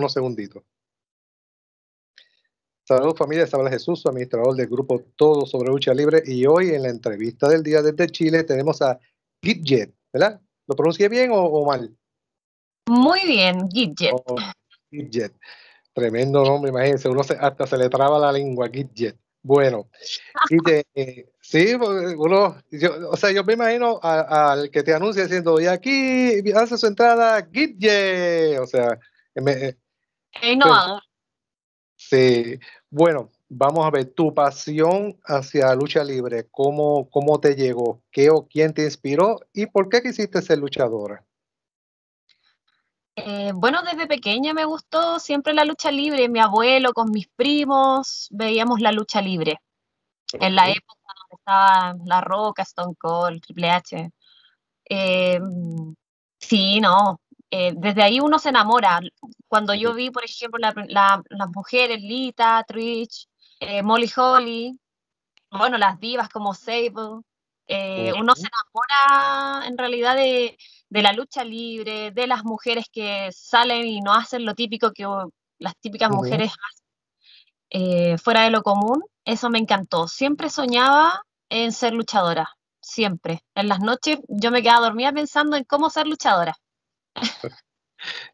unos segunditos. Saludos familia, habla Jesús, administrador del grupo Todo sobre Lucha Libre y hoy en la entrevista del día desde Chile tenemos a Gidget, ¿verdad? ¿Lo pronuncie bien o, mal? Muy bien, Gidget. Oh, tremendo nombre, imagínense, uno hasta se le traba la lengua, Gidget. Bueno, Gidget, eh, sí, uno, o sea, yo me imagino al que te anuncia diciendo, y aquí hace su entrada Gidget, o sea, eh, innovador. Sí. Bueno, vamos a ver, tu pasión hacia lucha libre, ¿cómo, cómo te llegó? ¿Qué o quién te inspiró? ¿Y por qué quisiste ser luchadora? Eh, bueno, desde pequeña me gustó siempre la lucha libre. Mi abuelo con mis primos veíamos la lucha libre. En la época donde estaban La Roca, Stone Cold, Triple H. Em, sí, no, eh, desde ahí uno se enamora. Cuando yo vi, por ejemplo, las mujeres, Lita, Trish eh, Molly Holly, bueno, las divas como Sable, eh, uno se enamora en realidad de, de, la lucha libre, de las mujeres que salen y no hacen lo típico que las típicas mujeres hacen fuera de lo común. Eso me encantó. Siempre soñaba en ser luchadora, siempre. En las noches yo me quedaba dormida pensando en cómo ser luchadora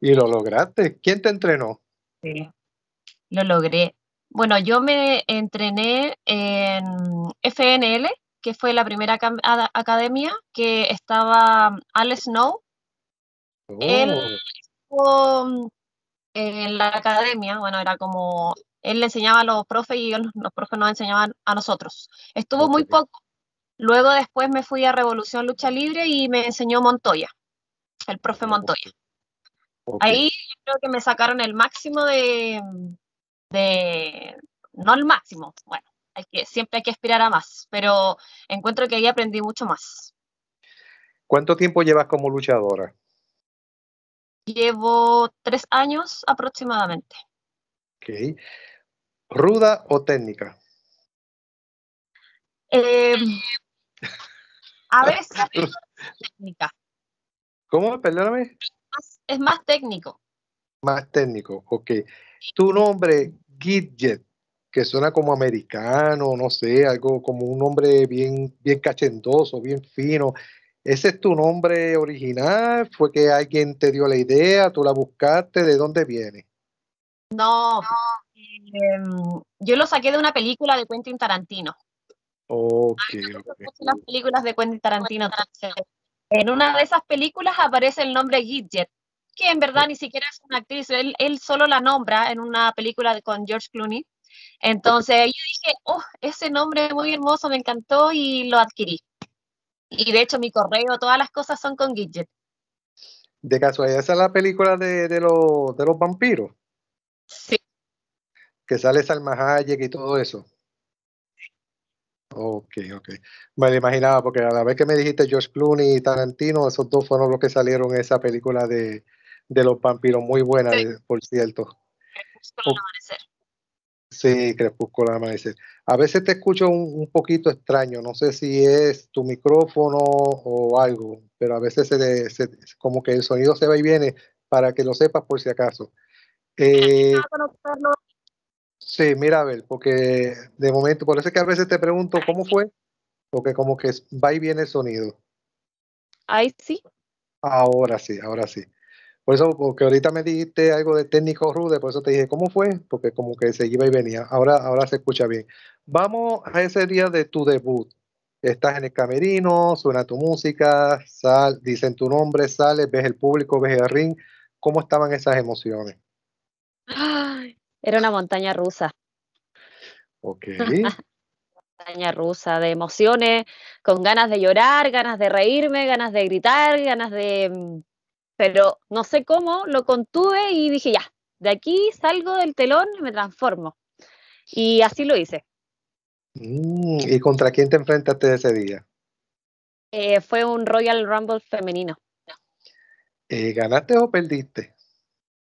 y lo lograste. ¿Quién te entrenó? Sí, lo logré. Bueno, yo me entrené en FNL, que fue la primera academia que estaba Alex Snow. Oh. Él estuvo mm, en la academia, bueno, era como él le enseñaba a los profes y los, profes nos enseñaban a nosotros. Estuvo muy poco. Luego después me fui a Revolución Lucha Libre y me enseñó Montoya el profe Montoya. Ahí creo que me sacaron el máximo de, no el máximo, bueno, hay que, siempre hay que aspirar a más, pero encuentro que ahí aprendí mucho más. ¿Cuánto tiempo llevas como luchadora? Llevo tres años aproximadamente. Ok. ¿Ruda o técnica? Eh, a veces técnica. ¿Cómo? Perdóname. Es, más técnico. Más técnico, ok. Tu nombre, Gidget, que suena como americano, no sé, algo como un nombre bien, bien cachendoso, bien fino. ¿Ese es tu nombre original? ¿Fue que alguien te dio la idea? ¿Tú la buscaste? ¿De dónde viene? No, em, yo lo saqué de una película de Quentin Tarantino. Ok. okay. Las películas de Quentin Tarantino. En una de esas películas aparece el nombre Gidget, que en verdad ni siquiera es una actriz, él, solo la nombra en una película con George Clooney. Entonces yo dije, oh, ese nombre es muy hermoso, me encantó y lo adquirí. Y de hecho mi correo, todas las cosas son con Gidget. De casualidad, esa es la película de, de los vampiros. Sí. Que sale Salma Hayek y todo eso. Ok, ok. Me lo imaginaba, porque a la vez que me dijiste George Clooney y Tarantino, esos dos fueron los que salieron en esa película de, los vampiros, muy buena, por cierto. Crepúsculo amanecer. Sí, amanecer. A veces te escucho un, poquito extraño, no sé si es tu micrófono o algo, pero a veces se, se como que el sonido se va y viene, para que lo sepas por si acaso. Eh, Sí, mira, ver, porque de momento, por eso es que a veces te pregunto cómo fue, porque como que va y viene el sonido. Ahí sí. Ahora sí, ahora sí. Por eso, porque ahorita me dijiste algo de técnico rude, por eso te dije cómo fue, porque como que se iba y venía. Ahora, ahora se escucha bien. Vamos a ese día de tu debut. Estás en el camerino, suena tu música, sal, dicen tu nombre, sales, ves el público, ves el ring. ¿Cómo estaban esas emociones? Era una montaña rusa. Ok. montaña rusa de emociones, con ganas de llorar, ganas de reírme, ganas de gritar, ganas de... Mm, pero no sé cómo, lo contuve y dije, ya, de aquí salgo del telón y me transformo. Y así lo hice. Mm, ¿Y contra quién te enfrentaste ese día? Eh, fue un Royal Rumble femenino. Eh, ¿Ganaste o perdiste?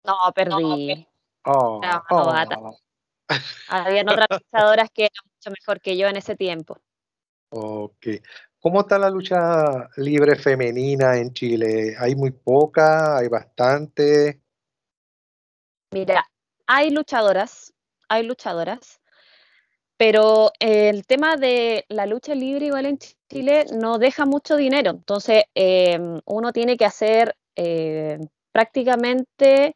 No, perdí. Oh, oh, oh, Habían otras luchadoras que eran mucho mejor que yo en ese tiempo. Ok. ¿Cómo está la lucha libre femenina en Chile? ¿Hay muy poca? ¿Hay bastante? Mira, hay luchadoras, hay luchadoras, pero el tema de la lucha libre igual en Chile no deja mucho dinero, entonces em, uno tiene que hacer eh, prácticamente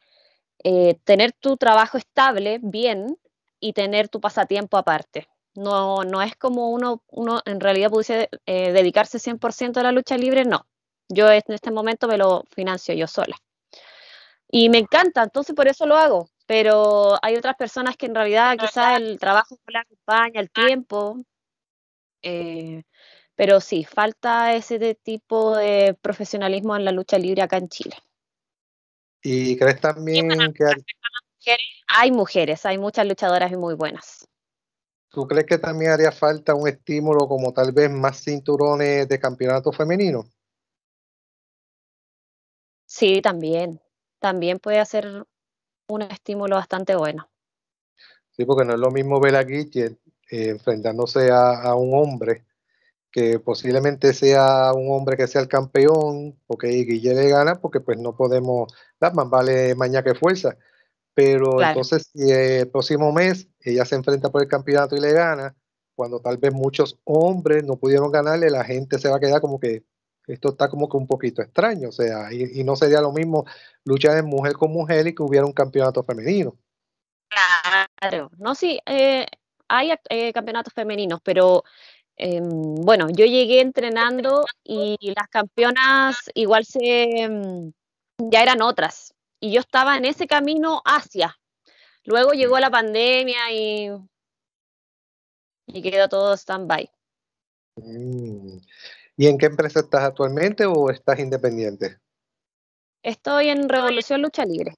eh, tener tu trabajo estable, bien, y tener tu pasatiempo aparte. No, no es como uno, uno en realidad pudiese eh, dedicarse 100% a la lucha libre, no. Yo en este momento me lo financio yo sola. Y me encanta, entonces por eso lo hago. Pero hay otras personas que en realidad quizás el trabajo la acompaña, el tiempo. Eh, pero sí, falta ese tipo de profesionalismo en la lucha libre acá en Chile. ¿Y crees también que hay... Mujeres? hay muchas luchadoras muy buenas. ¿Tú crees que también haría falta un estímulo como tal vez más cinturones de campeonato femenino? Sí, también. También puede ser un estímulo bastante bueno. Sí, porque no es lo mismo ver a Guille eh, enfrentándose a, a, un hombre que posiblemente sea un hombre que sea el campeón, porque okay, Guille le gana, porque pues no podemos, las más vale mañana que fuerza. Pero entonces, si el próximo mes ella se enfrenta por el campeonato y le gana, cuando tal vez muchos hombres no pudieron ganarle, la gente se va a quedar como que esto está como que un poquito extraño, o sea, y, no sería lo mismo luchar en mujer con mujer y que hubiera un campeonato femenino. Claro, no, sí, eh, hay eh, campeonatos femeninos, pero Em, bueno, yo llegué entrenando y las campeonas igual se em, ya eran otras y yo estaba en ese camino hacia. Luego llegó la pandemia y, y quedó todo stand-by. Mm. ¿Y en qué empresa estás actualmente o estás independiente? Estoy en Revolución Lucha Libre.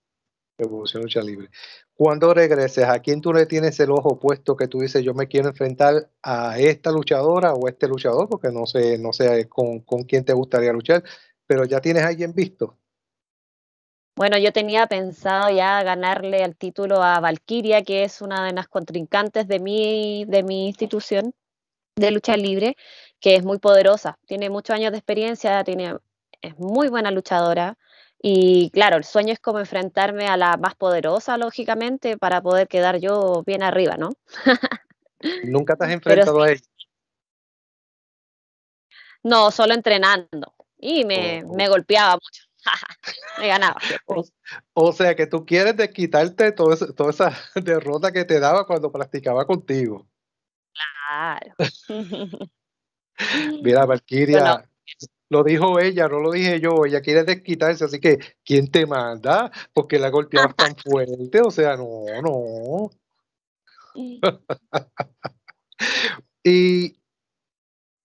Revolución Lucha Libre cuando regreses, ¿a quién tú le tienes el ojo puesto que tú dices, yo me quiero enfrentar a esta luchadora o este luchador? Porque no sé, no sé con, con quién te gustaría luchar, pero ya tienes a alguien visto. Bueno, yo tenía pensado ya ganarle el título a Valkyria, que es una de las contrincantes de mi, de mi institución de lucha libre, que es muy poderosa, tiene muchos años de experiencia, tiene, es muy buena luchadora, y claro, el sueño es como enfrentarme a la más poderosa, lógicamente, para poder quedar yo bien arriba, ¿no? ¿Nunca te has enfrentado a ella? No, solo entrenando. Y me, oh. me golpeaba mucho. me ganaba. O, sea que tú quieres desquitarte toda esa derrota que te daba cuando practicaba contigo. Claro. Mira, Valkyria. Lo dijo ella, no lo dije yo. Ella quiere desquitarse, así que ¿quién te manda? Porque la golpeamos tan fuerte. O sea, no, no. y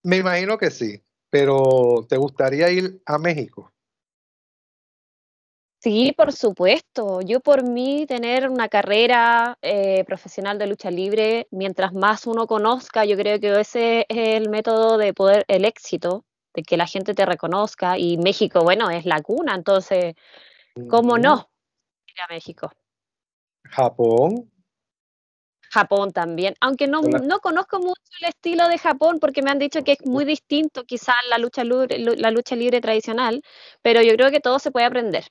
me imagino que sí, pero ¿te gustaría ir a México? Sí, por supuesto. Yo por mí tener una carrera eh, profesional de lucha libre, mientras más uno conozca, yo creo que ese es el método de poder, el éxito, de que la gente te reconozca y México, bueno, es la cuna, entonces, ¿cómo no ir a México? Japón. Japón también, aunque no, no, conozco mucho el estilo de Japón porque me han dicho que es muy distinto quizás la lucha, libre, la lucha libre tradicional, pero yo creo que todo se puede aprender.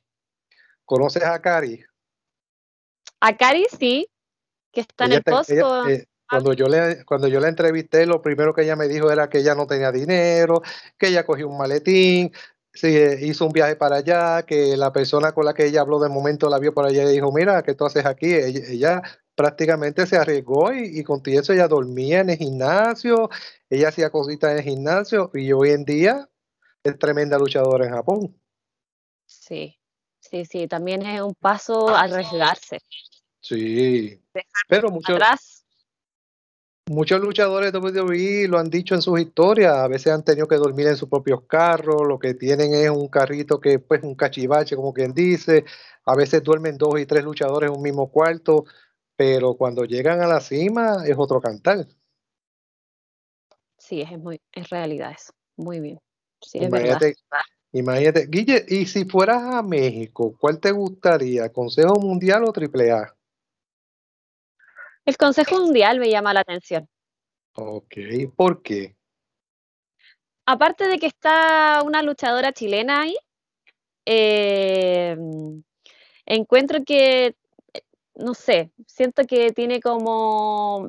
¿Conoces a Akari? A sí, que está en el post. Cuando yo, le, cuando yo la entrevisté, lo primero que ella me dijo era que ella no tenía dinero, que ella cogió un maletín, eh, hizo un viaje para allá, que la persona con la que ella habló de momento la vio por allá y dijo, mira, ¿qué tú haces aquí? Ella, prácticamente se arriesgó y, y, con eso ella dormía en el gimnasio, ella hacía cositas en el gimnasio y hoy en día es tremenda luchadora en Japón. Sí, sí, sí, también es un paso arriesgarse. Sí, pero mucho... Muchos luchadores de WWE lo han dicho en sus historias, a veces han tenido que dormir en sus propios carros, lo que tienen es un carrito que pues un cachivache, como quien dice, a veces duermen dos y tres luchadores en un mismo cuarto, pero cuando llegan a la cima es otro cantar. Sí, es, muy, es realidad eso, muy bien. imagínate, es imagínate, Guille, y si fueras a México, ¿cuál te gustaría? ¿Consejo Mundial o Triple A? El Consejo Mundial me llama la atención. Ok, ¿por qué? Aparte de que está una luchadora chilena ahí, eh, encuentro que, no sé, siento que tiene como,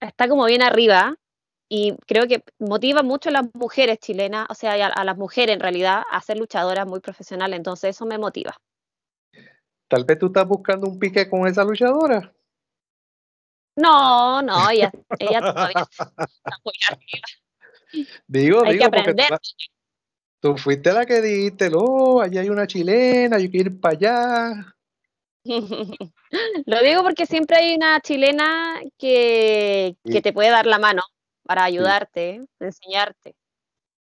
está como bien arriba y creo que motiva mucho a las mujeres chilenas, o sea, a, a las mujeres en realidad, a ser luchadoras muy profesionales, entonces eso me motiva. Tal vez tú estás buscando un pique con esa luchadora. No, no, ella, ella todavía está muy Digo, hay digo, que Tú, fuiste la que dijiste, oh, allá hay una chilena, hay que ir para allá. Lo digo porque siempre hay una chilena que, te puede dar la mano para ayudarte, enseñarte.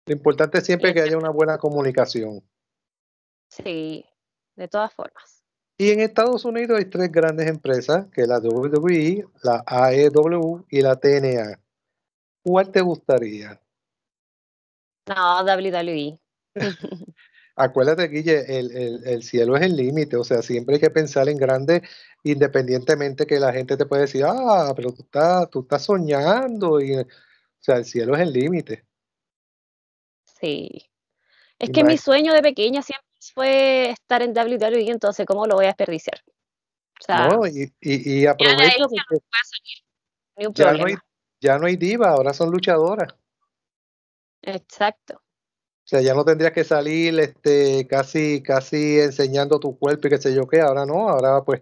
Lo importante siempre es que haya una buena comunicación. Sí, de todas formas. Y en Estados Unidos hay tres grandes empresas, que es la WWE, la AEW y la TNA. ¿Cuál te gustaría? No, WWE. Acuérdate, Guille, el, cielo es el límite, o sea, siempre hay que pensar en grande, independientemente que la gente te pueda decir, ah, pero tú estás, tú estás soñando, y, o sea, el cielo es el límite. Sí. Es que mi sueño de pequeña siempre fue estar en WWE, entonces, ¿cómo lo voy a desperdiciar? no, y, y, aprovecho ya, no hay, ya diva, ahora son luchadoras. Exacto. O sea, ya no tendrías que salir este, casi, casi enseñando tu cuerpo y qué sé yo qué. Ahora no, ahora pues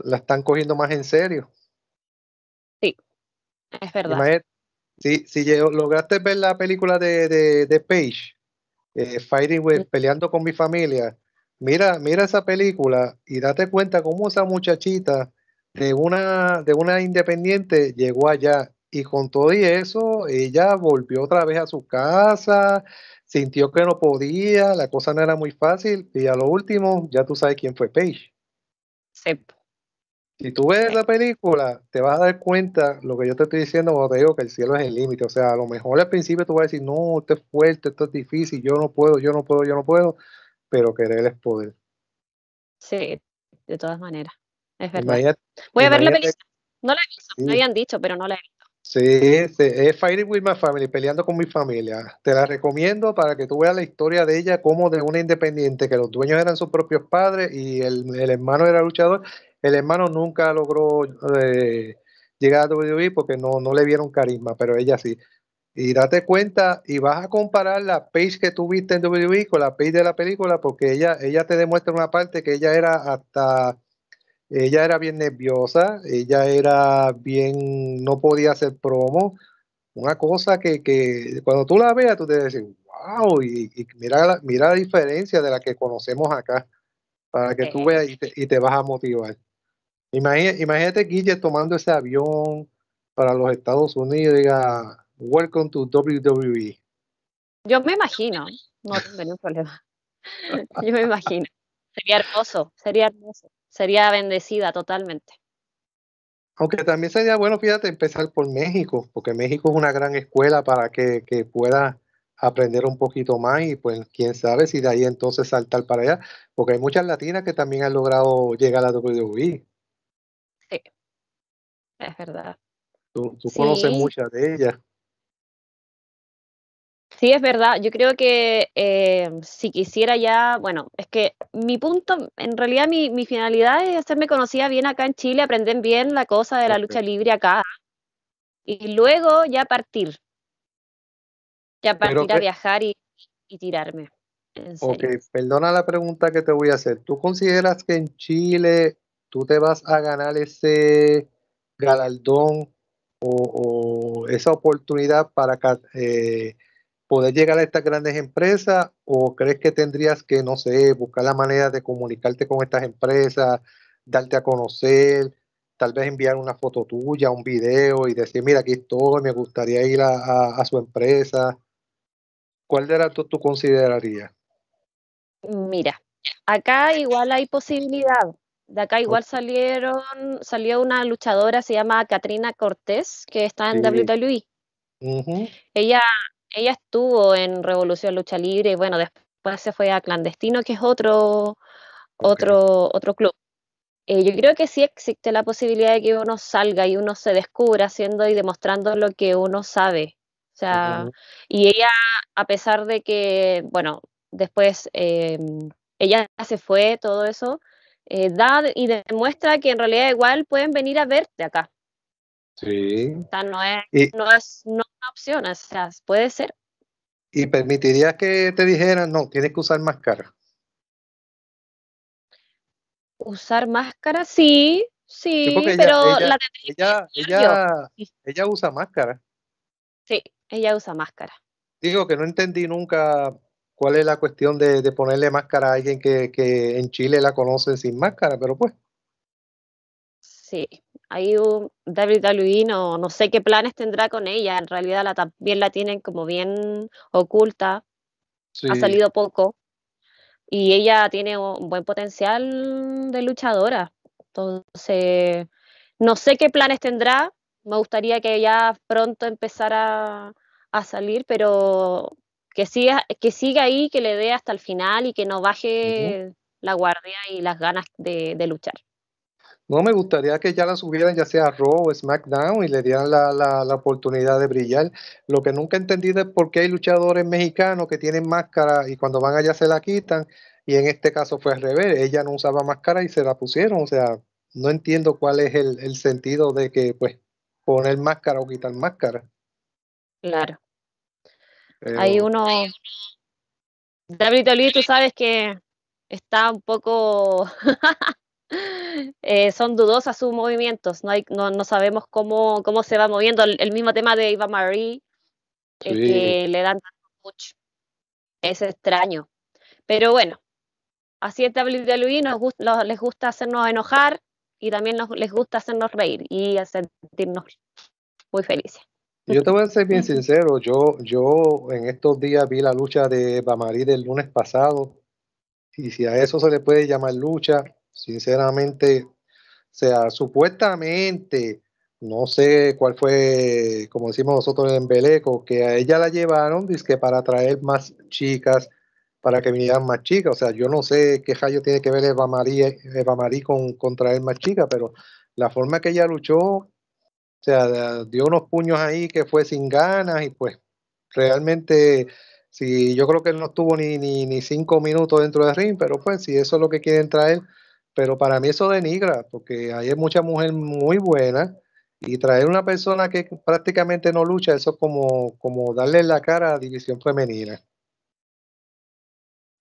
la están cogiendo más en serio. Sí, es verdad. si, si lograste ver la película de, de, de Page, eh, Fighting with, peleando con mi familia. Mira, mira esa película y date cuenta cómo esa muchachita de una, de una independiente llegó allá y con todo y eso, ella volvió otra vez a su casa, sintió que no podía, la cosa no era muy fácil y a lo último, ya tú sabes quién fue Paige. Sí si tú ves la película, te vas a dar cuenta lo que yo te estoy diciendo cuando te digo que el cielo es el límite. O sea, a lo mejor al principio tú vas a decir, no, esto es fuerte, esto es difícil, yo no puedo, yo no puedo, yo no puedo, pero querer es poder. Sí, de todas maneras. Es verdad. Voy a ver la película. No la he visto, me habían dicho, pero no la he visto. Sí, es Fighting with My Family, peleando con mi familia. Te la recomiendo para que tú veas la historia de ella como de una independiente, que los dueños eran sus propios padres y el, el hermano era luchador el hermano nunca logró eh, llegar a WWE porque no, le vieron carisma, pero ella sí. Y date cuenta y vas a comparar la page que tuviste en WWE con la page de la película porque ella, ella te demuestra una parte que ella era hasta, ella era bien nerviosa, ella era bien, no podía hacer promo. Una cosa que, cuando tú la veas tú te decir, wow, y, mira, la, mira la diferencia de la que conocemos acá para que tú veas y y te vas a motivar. Imagínate, imagínate Guille tomando ese avión para los Estados Unidos y diga, welcome to WWE. Yo me imagino, no tengo ningún problema. Yo me imagino. Sería hermoso, sería hermoso. Sería bendecida totalmente. Aunque también sería bueno, fíjate, empezar por México, porque México es una gran escuela para que, pueda aprender un poquito más y pues quién sabe si de ahí entonces saltar para allá, porque hay muchas latinas que también han logrado llegar a la WWE. Es verdad. Tú, conoces muchas de ellas. Sí, es verdad. Yo creo que eh, si quisiera ya, bueno, es que mi punto, en realidad mi, mi finalidad es hacerme conocida bien acá en Chile, aprender bien la cosa de la lucha libre acá y luego ya partir. Ya partir a viajar y tirarme. Ok, perdona la pregunta que te voy a hacer. ¿Tú consideras que en Chile tú te vas a ganar ese galardón o, esa oportunidad para eh, poder llegar a estas grandes empresas o crees que tendrías que, no sé, buscar la manera de comunicarte con estas empresas, darte a conocer, tal vez enviar una foto tuya, un video y decir, mira, aquí estoy, me gustaría ir a, su empresa? ¿Cuál de las dos tú considerarías? Mira, acá igual hay posibilidad, de acá igual salieron, salió una luchadora, se llama Katrina Cortés, que está en WWE. Ella, ella estuvo en Revolución Lucha Libre y bueno, después se fue a Clandestino, que es otro, otro, otro club. Eh, yo creo que sí existe la posibilidad de que uno salga y uno se descubra haciendo y demostrando lo que uno sabe. O sea, y ella, a pesar de que, bueno, después eh, ella se fue, todo eso, Edad eh, y demuestra que en realidad igual pueden venir a verte acá. Sí. no es, una opción, o sea, puede ser. ¿Y permitirías que te dijeran, no, tienes que usar máscara? Usar máscara, sí, sí, pero la ella, ella, ella usa máscara. Sí, ella usa máscara. Digo que no entendí nunca ¿Cuál es la cuestión de, ponerle máscara a alguien que, en Chile la conoce sin máscara? Pero pues. Sí, hay un David e, no, no sé qué planes tendrá con ella. En realidad también la tienen como bien oculta. Ha salido poco. Y ella tiene un buen potencial de luchadora. Entonces, no sé qué planes tendrá. Me gustaría que ella pronto empezara a salir, pero que siga, que siga ahí, que le dé hasta el final y que no baje la guardia y las ganas de, luchar. No, me gustaría que ya la subieran ya sea Raw o SmackDown y le dieran la, oportunidad de brillar. Lo que nunca he entendido es por qué hay luchadores mexicanos que tienen máscara y cuando van allá se la quitan. Y en este caso fue al revés, ella no usaba máscara y se la pusieron. O sea, no entiendo cuál es el, el sentido de que pues poner máscara o quitar máscara. Claro hay eh, uno. David tú sabes que está un poco. Eh, son dudosas sus movimientos, no, no, sabemos cómo, cómo, se va moviendo. El, mismo tema de Eva Marie, que le dan mucho. Es extraño. Pero bueno, así es WWE, nos les gusta hacernos enojar y también les gusta hacernos reír y sentirnos muy felices. Yo te voy a ser bien sincero, yo, yo en estos días vi la lucha de Marí del lunes pasado y si a eso se le puede llamar lucha, sinceramente, o sea, supuestamente, no sé cuál fue, como decimos nosotros en Beleco, que a ella la llevaron, que para traer más chicas, para que vinieran más chicas. O sea, yo no sé qué rayo tiene que ver Eva Marí con, con traer más chicas, pero la forma que ella luchó, o sea, dio unos puños ahí que fue sin ganas y pues realmente, si yo creo que él no estuvo ni, ni, ni cinco minutos dentro del ring, pero pues si eso es lo que quieren traer, pero para mí eso denigra, porque hay mucha mujer muy buena y traer una persona que prácticamente no lucha, eso es como, como darle la cara a la división femenina.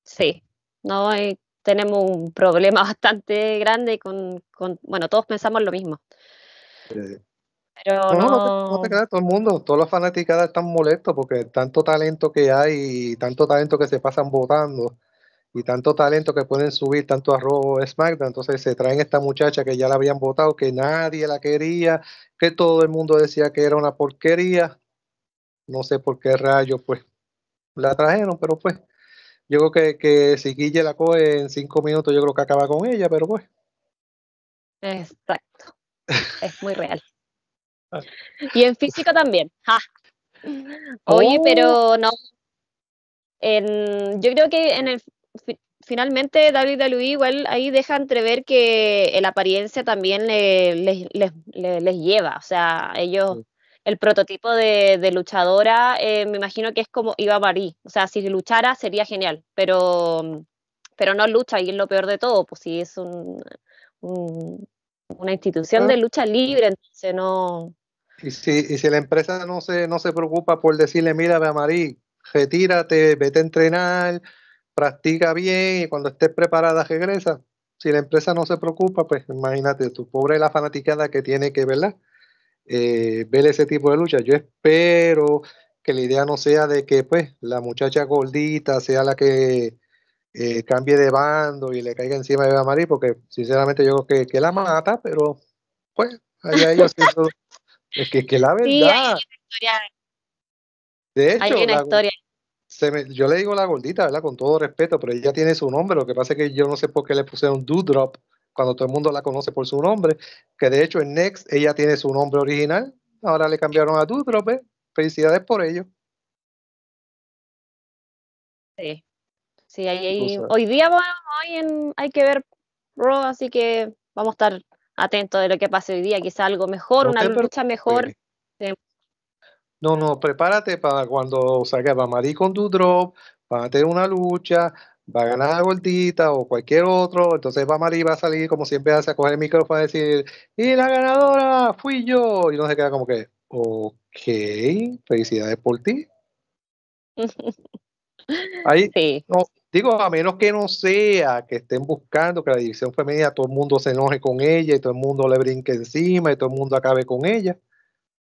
Sí, no, hay, eh, tenemos un problema bastante grande con, con bueno, todos pensamos lo mismo no, no, te, todo el mundo, todos los fanaticadas están molestos porque tanto talento que hay y tanto talento que se pasan votando y tanto talento que pueden subir tanto a Robo SmackDown, entonces se traen esta muchacha que ya la habían votado, que nadie la quería, que todo el mundo decía que era una porquería. No sé por qué rayos pues la trajeron, pero pues yo creo que, que si Guille la coge en cinco minutos, yo creo que acaba con ella, pero pues. Exacto. Es muy real. Y en física también. Oye, oh. pero no. yo creo que en el, finalmente David igual ahí deja entrever que la apariencia también les, les, lleva. O sea, ellos, el prototipo de, luchadora, eh, me imagino que es como Iba Marí. O sea, si luchara sería genial, pero, pero no lucha y es lo peor de todo, pues si es un, una institución ah. de lucha libre, entonces no y si, la empresa no se, no se preocupa por decirle, mira, Marí, retírate, vete a entrenar, practica bien y cuando estés preparada regresa. Si la empresa no se preocupa, pues imagínate, tu pobre la fanaticada que tiene que, ¿verdad? Eh, ver ese tipo de lucha. Yo espero que la idea no sea de que, pues, la muchacha gordita sea la que eh, cambie de bando y le caiga encima de Marí, porque sinceramente yo creo que, que la mata, pero pues, allá ellos Es que, la verdad. Sí, hay una historia. De hecho, yo le digo la gordita, ¿verdad? Con todo respeto, pero ella tiene su nombre. Lo que pasa es que yo no sé por qué le pusieron Doodrop cuando todo el mundo la conoce por su nombre. Que de hecho en Next ella tiene su nombre original. Ahora le cambiaron a Doodrop. ¿eh? Felicidades por ello. Sí. Sí, ahí, hoy día, hoy en, hay que ver Raw, así que vamos a estar atento de lo que pase hoy día, quizá algo mejor, una lucha mejor. No, no, prepárate para cuando salga Marí con tu drop, va a tener una lucha, va a ganar a Gordita o cualquier otro, entonces va Marí va a salir como siempre hace a coger el micrófono y decir, y la ganadora fui yo, y no se queda como que, ok, felicidades por ti. Ahí, sí. no, Digo, a menos que no sea que estén buscando que la división femenina todo el mundo se enoje con ella y todo el mundo le brinque encima y todo el mundo acabe con ella.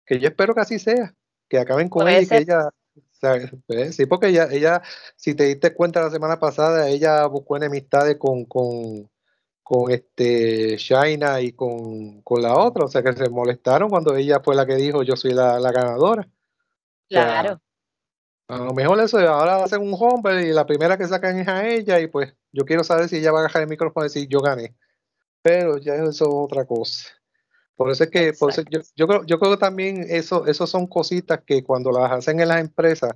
Que yo espero que así sea, que acaben con ella y que ella. Eh, sí, porque ella, ella, si te diste cuenta la semana pasada, ella buscó enemistades con, con, este Shaina y con, la otra, o sea que se molestaron cuando ella fue la que dijo yo soy la, ganadora. Claro. A lo mejor eso, ahora hacen un hombre y la primera que sacan es a ella y pues yo quiero saber si ella va a agarrar el micrófono y decir yo gané. Pero ya eso es otra cosa. Por eso es que por yo, creo, yo creo que también eso, eso son cositas que cuando las hacen en las empresas,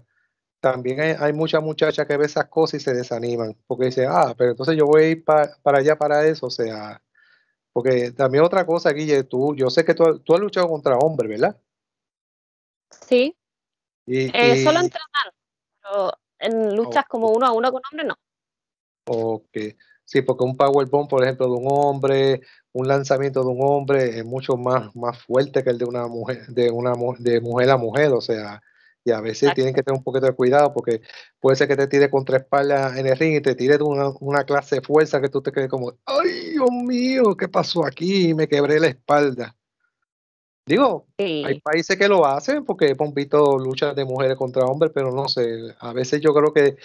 también hay, hay muchas muchachas que ve esas cosas y se desaniman, porque dicen, ah, pero entonces yo voy a ir para allá para eso, o sea, porque también otra cosa, Guille, tú, yo sé que tú has luchado contra hombres, ¿verdad? Sí, eh, eh, solo eh, en solo pero en luchas como uno a uno con hombre, no. Ok, sí, porque un powerbomb, por ejemplo, de un hombre, un lanzamiento de un hombre es mucho más, más fuerte que el de una mujer, de una de mujer a mujer, o sea, y a veces tienen que tener un poquito de cuidado porque puede ser que te tire contra espalda en el ring y te tire una, una clase de fuerza que tú te quedes como, ay, Dios mío, ¿qué pasó aquí? me quebré la espalda. Digo, hay países que lo hacen porque Pompito lucha de mujeres contra hombres, pero no sé, a veces yo creo que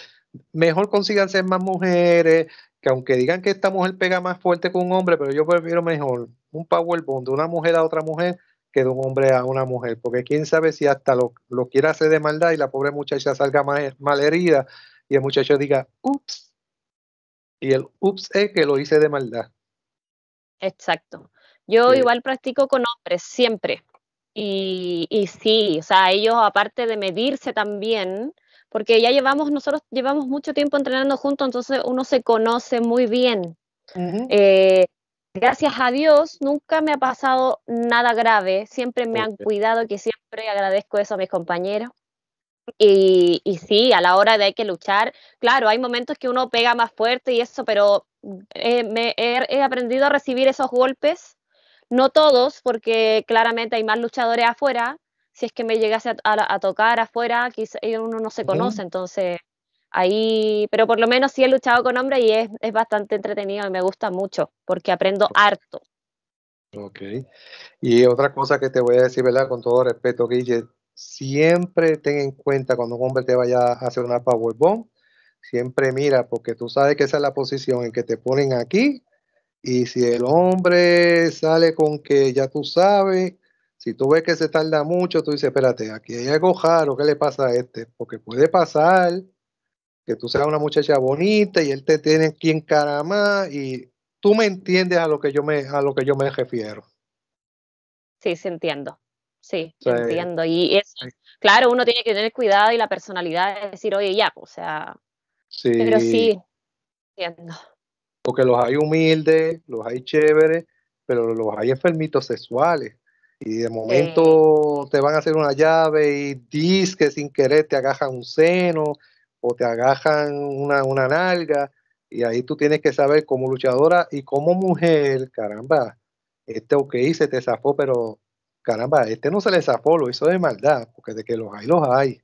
mejor consigan ser más mujeres, que aunque digan que esta mujer pega más fuerte que un hombre, pero yo prefiero mejor un powerbomb de una mujer a otra mujer que de un hombre a una mujer, porque quién sabe si hasta lo, lo quiere hacer de maldad y la pobre muchacha salga más mal herida y el muchacho diga, ups, y el ups es que lo hice de maldad. Exacto. Yo igual practico con hombres, siempre. Y, y, sí, o sea, ellos aparte de medirse también, porque ya llevamos, nosotros llevamos mucho tiempo entrenando juntos, entonces uno se conoce muy bien. Eh, gracias a Dios, nunca me ha pasado nada grave, siempre me han cuidado, que siempre agradezco eso a mis compañeros. Y, y, sí, a la hora de hay que luchar, claro, hay momentos que uno pega más fuerte y eso, pero eh, me, he, aprendido a recibir esos golpes no todos, porque claramente hay más luchadores afuera. Si es que me llegase a, tocar afuera, uno no se conoce, entonces ahí, pero por lo menos sí he luchado con hombres y es, bastante entretenido y me gusta mucho porque aprendo harto. Ok. Y otra cosa que te voy a decir, ¿verdad? Con todo respeto, Guille, siempre ten en cuenta cuando un hombre te vaya a hacer una powerbomb, siempre mira, porque tú sabes que esa es la posición en que te ponen aquí y si el hombre sale con que ya tú sabes, si tú ves que se tarda mucho, tú dices, espérate, aquí hay algo raro, ¿qué le pasa a este? Porque puede pasar que tú seas una muchacha bonita y él te tiene aquí en cara más y tú me entiendes a lo que yo me, a lo que yo me refiero. Sí, sí entiendo. Sí, entiendo. Y claro, uno tiene que tener cuidado y la personalidad es decir, oye, ya, pues, o sea. Sí. Pero sí, entiendo. Porque los hay humildes, los hay chéveres, pero los hay enfermitos sexuales. Y de momento te van a hacer una llave y dis que sin querer te agajan un seno o te agajan una, nalga. Y ahí tú tienes que saber como luchadora y como mujer, caramba, este que hice te zafó, pero caramba, este no se le zafó, lo hizo de maldad, porque de que los hay, los hay.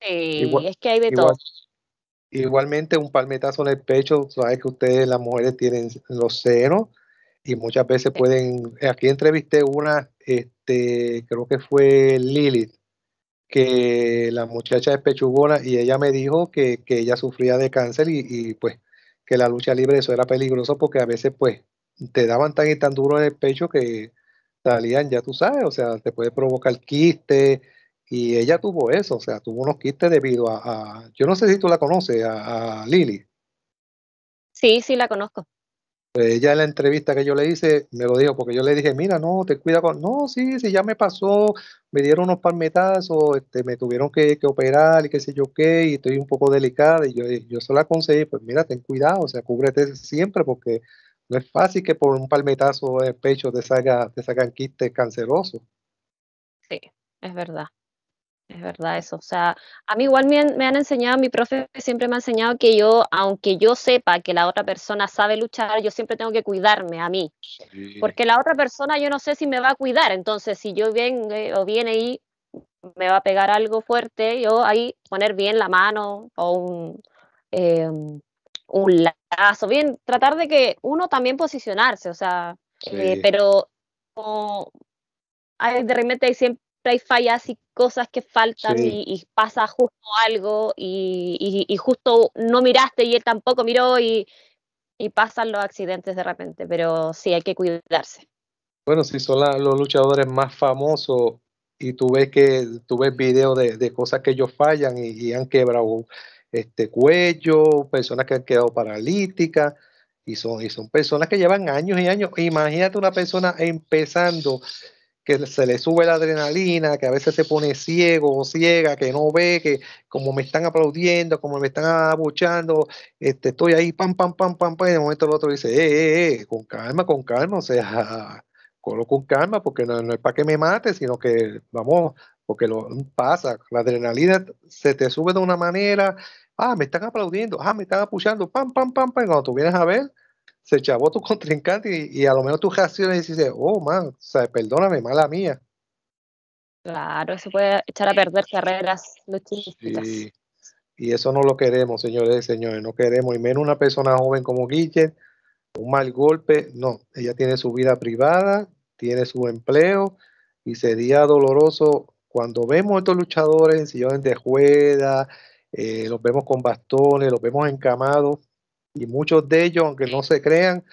Sí, es que hay de todo. Igualmente un palmetazo en el pecho, sabes que ustedes las mujeres tienen los senos y muchas veces pueden, aquí entrevisté una, este, creo que fue Lilith, que la muchacha es pechugona y ella me dijo que, ella sufría de cáncer y, pues que la lucha libre eso era peligroso porque a veces pues te daban tan y tan duro en el pecho que salían, ya tú sabes, o sea, te puede provocar quiste, y ella tuvo eso, o sea, tuvo unos quistes debido a, yo no sé si tú la conoces, a, Lili. Sí, sí, la conozco. Pues ella en la entrevista que yo le hice, me lo dijo, porque yo le dije, mira, no, te cuida con, no, sí, sí, ya me pasó, me dieron unos palmetazos, este, me tuvieron que, operar y qué sé yo qué, y estoy un poco delicada, y yo, yo se la conseguí. pues mira, ten cuidado, o sea, cúbrete siempre, porque no es fácil que por un palmetazo en el pecho te, salga, te salgan quistes cancerosos. Sí, es verdad. Es verdad eso. O sea, a mí igual me han, me han, enseñado, mi profe siempre me ha enseñado que yo, aunque yo sepa que la otra persona sabe luchar, yo siempre tengo que cuidarme a mí. Porque la otra persona yo no sé si me va a cuidar. Entonces, si yo vengo eh, o viene y me va a pegar algo fuerte, yo ahí poner bien la mano o un, eh, un lazo, bien, tratar de que uno también posicionarse, o sea, eh, pero... de repente hay siempre y fallas y cosas que faltan y, pasa justo algo y, justo no miraste y él tampoco miró y, pasan los accidentes de repente, pero sí hay que cuidarse. Bueno, si son los luchadores más famosos y tú ves que tú ves videos de, cosas que ellos fallan y, han quebrado este cuello, personas que han quedado paralíticas y son, y son personas que llevan años y años. Imagínate una persona empezando que se le sube la adrenalina, que a veces se pone ciego o ciega, que no ve, que como me están aplaudiendo, como me están abuchando, este, estoy ahí, pam, pam, pam, pam, pam, y de momento el otro dice, eh, eh, eh, con calma, con calma, o sea, con calma, porque no, es para que me mate, sino que, vamos, porque lo pasa, la adrenalina se te sube de una manera, ah, me están aplaudiendo, ah, me están apuchando, pam, pam, pam, pam, y cuando tú vienes a ver, se chavó tu contrincante y, a lo menos tú reaccionas y dices, oh, man, perdóname, mala mía. Claro, se puede echar a perder carreras luchísticas. Y eso no lo queremos, señores señores, no queremos, y menos una persona joven como Guille un mal golpe, no, ella tiene su vida privada, tiene su empleo, y sería doloroso cuando vemos a estos luchadores en sillones de juega, eh, los vemos con bastones, los vemos encamados, y muchos de ellos, aunque no se crean,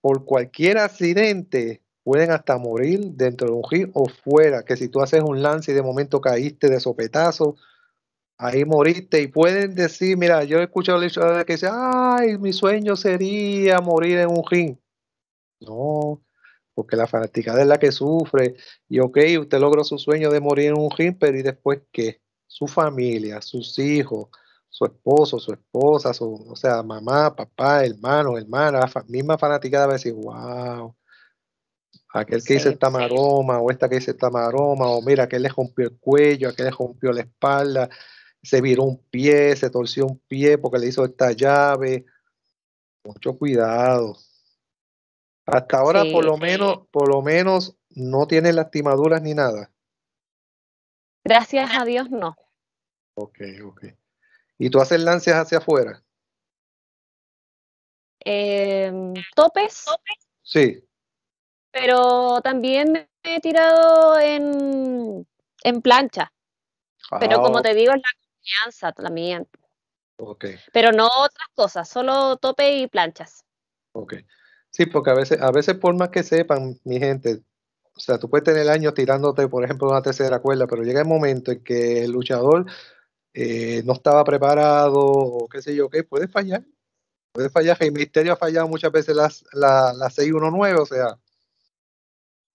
por cualquier accidente pueden hasta morir dentro de un ring o fuera, que si tú haces un lance y de momento caíste de sopetazo, ahí moriste y pueden decir, mira, yo he escuchado la historia que dice, ay, mi sueño sería morir en un ring. No, porque la fanaticada es la que sufre y ok, usted logró su sueño de morir en un ring, pero ¿y después qué? Su familia, sus hijos, su esposo, su esposa, su, o sea, mamá, papá, hermano, hermana, misma fanaticada va decir, wow, aquel que hizo el maroma, o esta que hizo el maroma, o mira, aquel le rompió el cuello, aquel le rompió la espalda, se viró un pie, se torció un pie porque le hizo esta llave. Mucho cuidado. Hasta ahora, por lo menos, por lo menos no tiene lastimaduras ni nada. Gracias a Dios, no. Ok, ok. ¿Y tú haces lances hacia afuera? Em, ¿topes? Sí. Pero también me he tirado en, en plancha. pero ah, como te digo, es la confianza también. Ok. Pero no otras cosas, solo tope y planchas. Ok. Sí, porque a veces, a veces por más que sepan, mi gente, o sea, tú puedes tener año tirándote, por ejemplo, una tercera cuerda, pero llega el momento en que el luchador eh, no estaba preparado o qué sé yo qué, puede fallar. Puede fallar. El Misterio ha fallado muchas veces las, las, 619, o sea,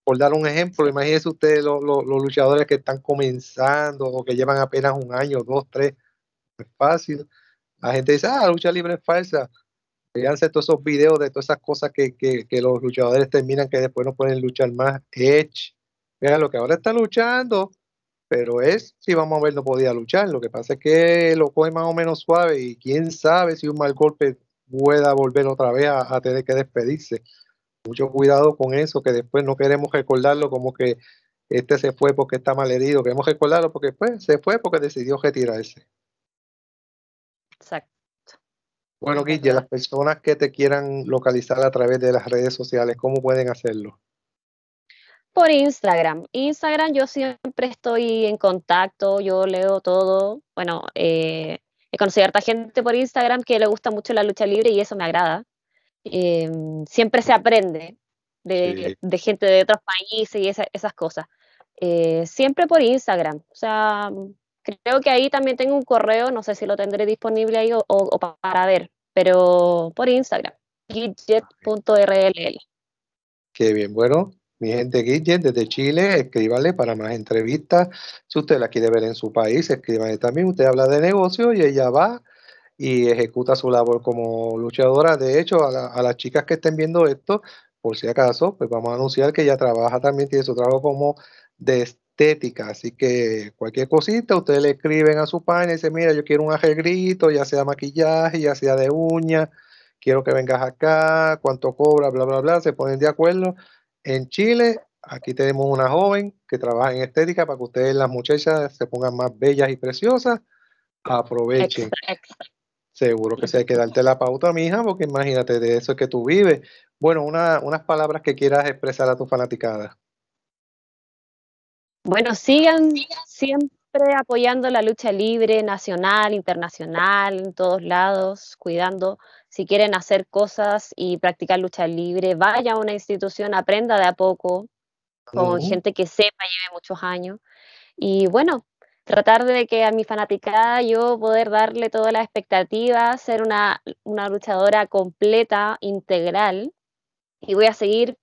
por dar un ejemplo, imagínense ustedes los, los, luchadores que están comenzando o que llevan apenas un año, dos, tres. es fácil. La gente dice, ah, lucha libre es falsa. Veanse todos esos videos de todas esas cosas que, que, que los luchadores terminan que después no pueden luchar más. Edge, vean lo que ahora está luchando pero es si vamos a ver no podía luchar. Lo que pasa es que lo coge más o menos suave y quién sabe si un mal golpe pueda volver otra vez a, tener que despedirse. Mucho cuidado con eso, que después no queremos recordarlo como que este se fue porque está mal herido. Queremos recordarlo porque pues, se fue porque decidió retirarse. Exacto. Bueno, Guille, las personas que te quieran localizar a través de las redes sociales, ¿cómo pueden hacerlo? Por Instagram. Instagram yo siempre estoy en contacto, yo leo todo. Bueno, eh, he conocido a gente por Instagram que le gusta mucho la lucha libre y eso me agrada. Em, siempre se aprende de, gente de otros países y esas cosas. Eh, siempre por Instagram. O sea, creo que ahí también tengo un correo, no sé si lo tendré disponible ahí o, para ver, pero por Instagram, gidget.rll. Qué bien, bueno, mi gente Guillén desde Chile, escríbale para más entrevistas. Si usted la quiere ver en su país, escríbale también. Usted habla de negocio y ella va y ejecuta su labor como luchadora. De hecho, a, las chicas que estén viendo esto, por si acaso, pues vamos a anunciar que ella trabaja también, tiene su trabajo como de estética. Así que cualquier cosita, ustedes le escriben a su página y dicen, mira, yo quiero un arreglito, ya sea maquillaje, ya sea de uñas, quiero que vengas acá, cuánto cobra, bla, bla, bla. Se ponen de acuerdo en Chile, aquí tenemos una joven que trabaja en estética para que ustedes, las muchachas, se pongan más bellas y preciosas. Aprovechen. Seguro que se hay que darte la pauta, mija, porque imagínate de eso es que tú vives. Bueno, una, unas palabras que quieras expresar a tu fanaticada. Bueno, sigan siempre apoyando la lucha libre nacional, internacional, en todos lados, cuidando si quieren hacer cosas y practicar lucha libre, vaya a una institución, aprenda de a poco con gente que sepa, lleve muchos años. Y bueno, tratar de que a mi fanaticada yo poder darle todas las expectativas, ser una, una luchadora completa, integral. Y voy a seguir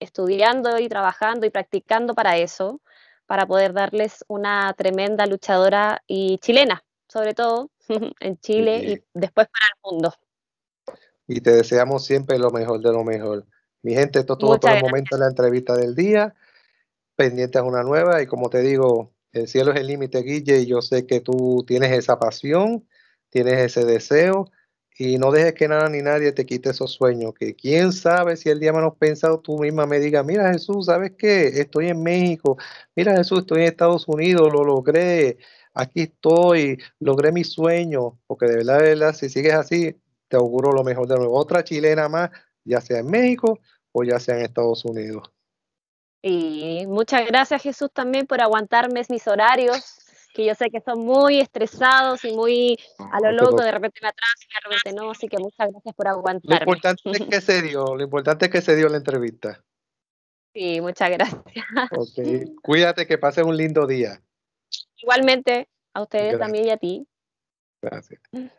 estudiando y trabajando y practicando para eso, para poder darles una tremenda luchadora y chilena, sobre todo en Chile y después para el mundo y te deseamos siempre lo mejor de lo mejor. Mi gente, esto es todo el momento de la entrevista del día. Pendiente a una nueva y como te digo, el cielo es el límite, Guille, y yo sé que tú tienes esa pasión, tienes ese deseo y no dejes que nada ni nadie te quite esos sueños, que quién sabe si el día menos pensado tú misma me diga mira Jesús, ¿sabes qué? Estoy en México, mira Jesús, estoy en Estados Unidos, lo logré, aquí estoy, logré mi sueño, porque de verdad, de verdad, si sigues así, te auguro lo mejor de nuevo. Otra chilena más, ya sea en México o ya sea en Estados Unidos. Y muchas gracias Jesús también por aguantarme mis horarios, que yo sé que son muy estresados y muy a lo loco, de repente me atraso, de repente no, así que muchas gracias por aguantarme. Lo importante es que se dio, lo importante es que se dio la entrevista. Sí, muchas gracias. Cuídate, que pase un lindo día. Igualmente, a ustedes también y a ti. Gracias.